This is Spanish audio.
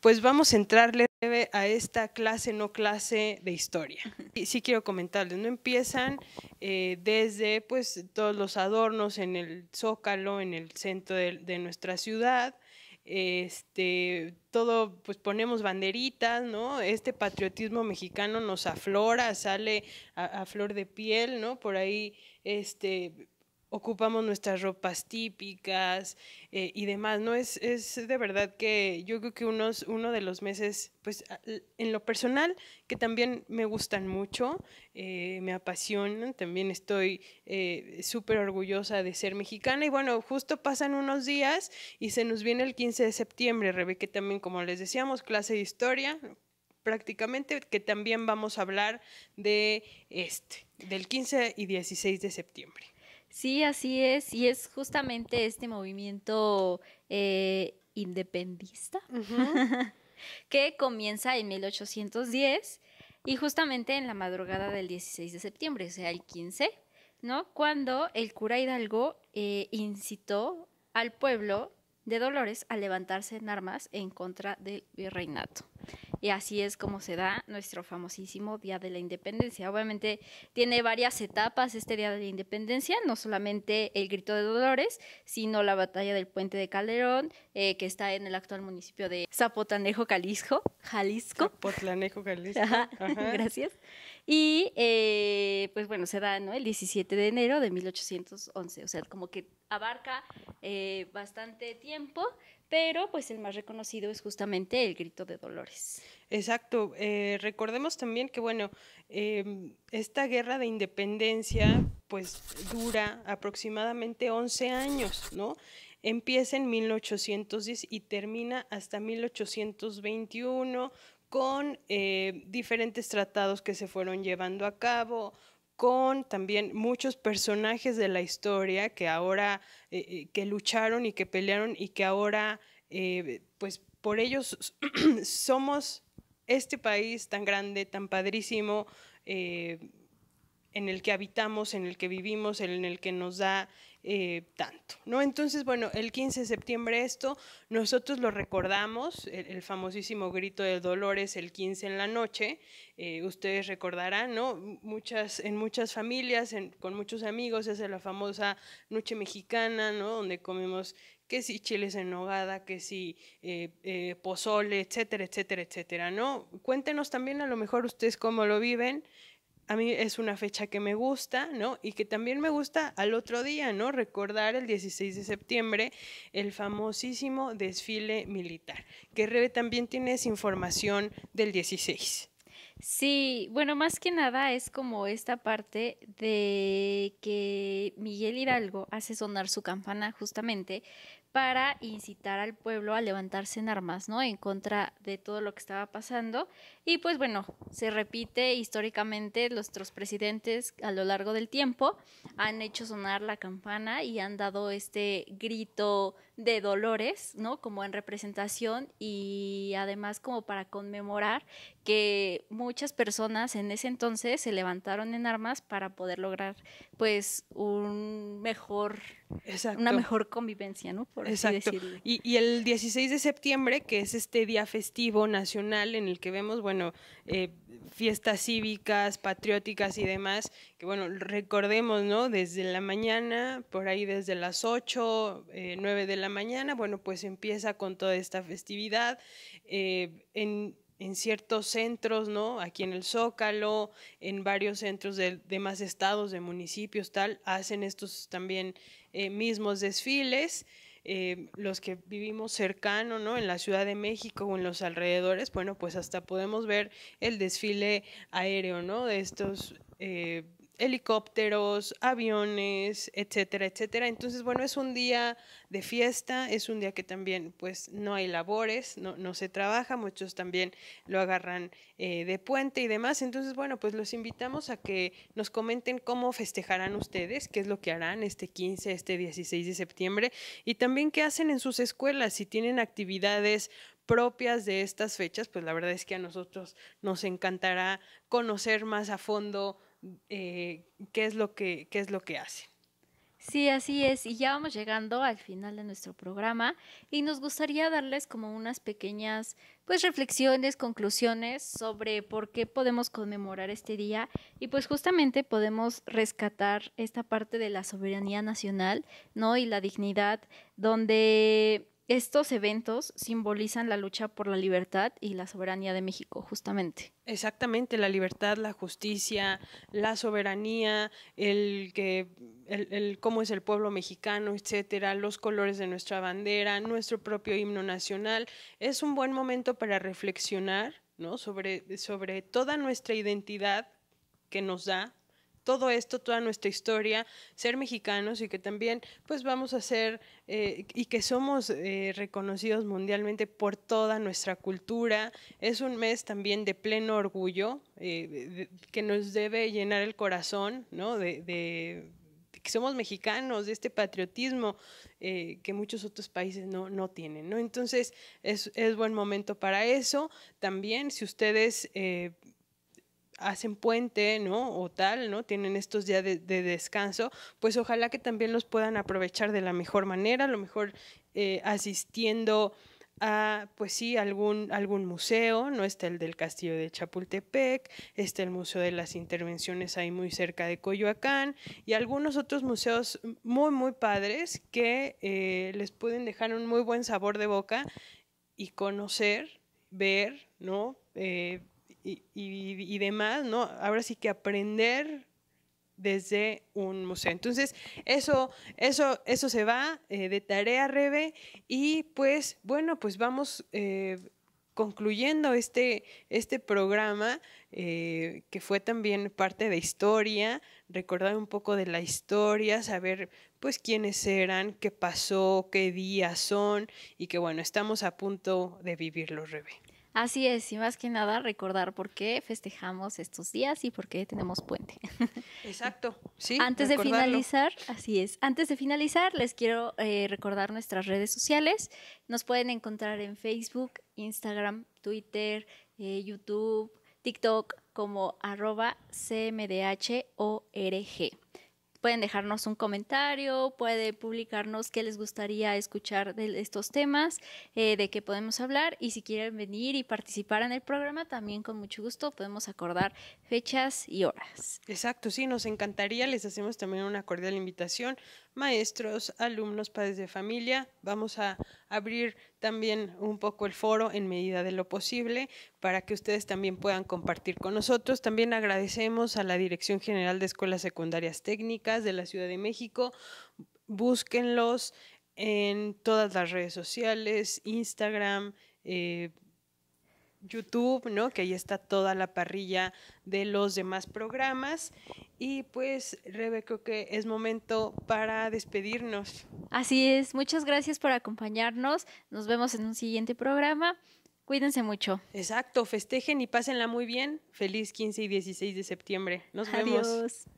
pues vamos a entrarle a esta clase, no clase de historia. Y sí quiero comentarles, ¿no? Empiezan eh, desde pues todos los adornos en el zócalo, en el centro de, nuestra ciudad, este, todo, pues ponemos banderitas, ¿no? Este patriotismo mexicano nos aflora, sale a, a flor de piel, ¿no? Por ahí, este, ocupamos nuestras ropas típicas eh, y demás, ¿no? Es, es, de verdad que yo creo que unos, uno de los meses, pues en lo personal, que también me gustan mucho, eh, me apasionan, también estoy eh, súper orgullosa de ser mexicana y bueno, justo pasan unos días y se nos viene el 15 de septiembre, Rebeque también, como les decíamos, clase de historia, prácticamente, que también vamos a hablar de este, del 15 y 16 de septiembre. Sí, así es. Y es justamente este movimiento eh, independista que comienza en 1810 y justamente en la madrugada del 16 de septiembre, o sea, el 15, ¿no? Cuando el cura Hidalgo eh, incitó al pueblo de Dolores a levantarse en armas en contra del virreinato. Y así es como se da nuestro famosísimo Día de la Independencia. Obviamente tiene varias etapas este Día de la Independencia, no solamente el Grito de Dolores, sino la batalla del Puente de Calderón, eh, que está en el actual municipio de Zapotlanejo, Jalisco. Jalisco. Zapotlanejo, Jalisco. Ajá. Gracias. Y eh, pues bueno, se da ¿no? el 17 de enero de 1811, o sea, como que abarca eh, bastante tiempo, pero pues el más reconocido es justamente el grito de Dolores. Exacto. Eh, recordemos también que, bueno, em, esta guerra de independencia pues dura aproximadamente 11 años, ¿no? Empieza en 1810 y termina hasta 1821 con eh, diferentes tratados que se fueron llevando a cabo, con también muchos personajes de la historia que ahora, eh, eh, que lucharon y que pelearon y que ahora, eh, pues por ellos somos este país tan grande, tan padrísimo, en el que habitamos, en el que vivimos, en el que nos da eh, tanto, ¿no? Entonces, bueno, el 15 de septiembre esto, nosotros lo recordamos, el, famosísimo grito de Dolores el 15 en la noche, eh, ustedes recordarán, ¿no? Muchas, en muchas familias, con muchos amigos, es la famosa noche mexicana, ¿no? Donde comemos que si chiles en nogada, que si eh, pozole, etcétera, etcétera, etcétera, ¿no? Cuéntenos también a lo mejor ustedes cómo lo viven, a mí es una fecha que me gusta, ¿no? Y que también me gusta al otro día, ¿no? Recordar el 16 de septiembre el famosísimo desfile militar, que Rebe también tienes información del 16. Sí, bueno, más que nada es como esta parte de que Miguel Hidalgo hace sonar su campana justamente para incitar al pueblo a levantarse en armas, ¿no? En contra de todo lo que estaba pasando. Y pues bueno, se repite históricamente, nuestros presidentes a lo largo del tiempo han hecho sonar la campana y han dado este grito de dolores, ¿no? Como en representación y además como para conmemorar que muchas personas en ese entonces se levantaron en armas para poder lograr pues un mejor, una mejor convivencia, ¿no? Por Exacto. Así Y, el 16 de septiembre, que es este día festivo nacional en el que vemos, bueno, eh, fiestas cívicas, patrióticas y demás, que bueno, recordemos, ¿no? Desde la mañana, por ahí desde las 8, eh, nueve 9 de la mañana, bueno, pues empieza con toda esta festividad. Eh, en, ciertos centros, ¿no? Aquí en el Zócalo, en varios centros de, demás estados, de municipios, tal, hacen estos también eh, mismos desfiles. Em, los que vivimos cercano, ¿no? En la Ciudad de México o en los alrededores, bueno, pues hasta podemos ver el desfile aéreo, ¿no? De estos eh, helicópteros, aviones, etcétera, etcétera. Entonces, bueno, es un día de fiesta, es un día que también pues no hay labores, no, no se trabaja, muchos también lo agarran eh, de puente y demás. Entonces, bueno, pues los invitamos a que nos comenten cómo festejarán ustedes, qué es lo que harán este 15, este 16 de septiembre y también qué hacen en sus escuelas, si tienen actividades propias de estas fechas, pues la verdad es que a nosotros nos encantará conocer más a fondo eh, qué, es lo que, es lo que hace. Sí, así es. Y ya vamos llegando al final de nuestro programa y nos gustaría darles como unas pequeñas pues reflexiones, conclusiones sobre por qué podemos conmemorar este día y pues justamente podemos rescatar esta parte de la soberanía nacional, ¿no? Y la dignidad donde estos eventos simbolizan la lucha por la libertad y la soberanía de México, justamente. Exactamente, la libertad, la justicia, la soberanía, el que el, el, cómo es el pueblo mexicano, etcétera, los colores de nuestra bandera, nuestro propio himno nacional. Es un buen momento para reflexionar, ¿no? sobre, sobre toda nuestra identidad que nos da todo esto, toda nuestra historia, ser mexicanos y que también pues vamos a ser eh, y que somos eh, reconocidos mundialmente por toda nuestra cultura. Es un mes también de pleno orgullo eh, que nos debe llenar el corazón, ¿no? De, que somos mexicanos, de este patriotismo que muchos otros países no, tienen, ¿no? Entonces es, es, buen momento para eso. También si ustedes hacen puente, ¿no? O tal, ¿no? Tienen estos días de, descanso, pues ojalá que también los puedan aprovechar de la mejor manera, a lo mejor eh, asistiendo a, pues sí, algún, algún museo, ¿no? Está el del Castillo de Chapultepec, está el Museo de las Intervenciones ahí muy cerca de Coyoacán y algunos otros museos muy, muy padres que eh, les pueden dejar un muy buen sabor de boca y conocer, ver, ¿no? Eh, y, demás, ¿no? Ahora sí que aprender desde un museo. Entonces, eso, eso, eso se va eh, de tarea, Rebe. Y pues, bueno, pues vamos eh, concluyendo este, este programa eh, que fue también parte de historia, recordar un poco de la historia, saber pues quiénes eran, qué pasó, qué días son y que bueno, estamos a punto de vivirlo, Rebe. Así es, y más que nada recordar por qué festejamos estos días y por qué tenemos puente. Exacto, sí. antes de finalizar, así es, antes de finalizar les quiero eh, recordar nuestras redes sociales. Nos pueden encontrar en Facebook, Instagram, Twitter, eh, YouTube, TikTok como arroba cmdhorg pueden dejarnos un comentario, puede publicarnos qué les gustaría escuchar de estos temas, eh, de qué podemos hablar y si quieren venir y participar en el programa, también con mucho gusto podemos acordar fechas y horas. Exacto, sí, nos encantaría, les hacemos también una cordial invitación, maestros, alumnos, padres de familia, vamos a abrir también un poco el foro en medida de lo posible para que ustedes también puedan compartir con nosotros. También agradecemos a la Dirección General de Escuelas Secundarias Técnicas de la Ciudad de México. Búsquenlos en todas las redes sociales, Instagram, eh, YouTube, ¿no? Que ahí está toda la parrilla de los demás programas. Y pues, Rebe, creo que es momento para despedirnos. Así es, muchas gracias por acompañarnos. Nos vemos en un siguiente programa. Cuídense mucho. Exacto, festejen y pásenla muy bien. Feliz 15 y 16 de septiembre. Nos vemos. Adiós.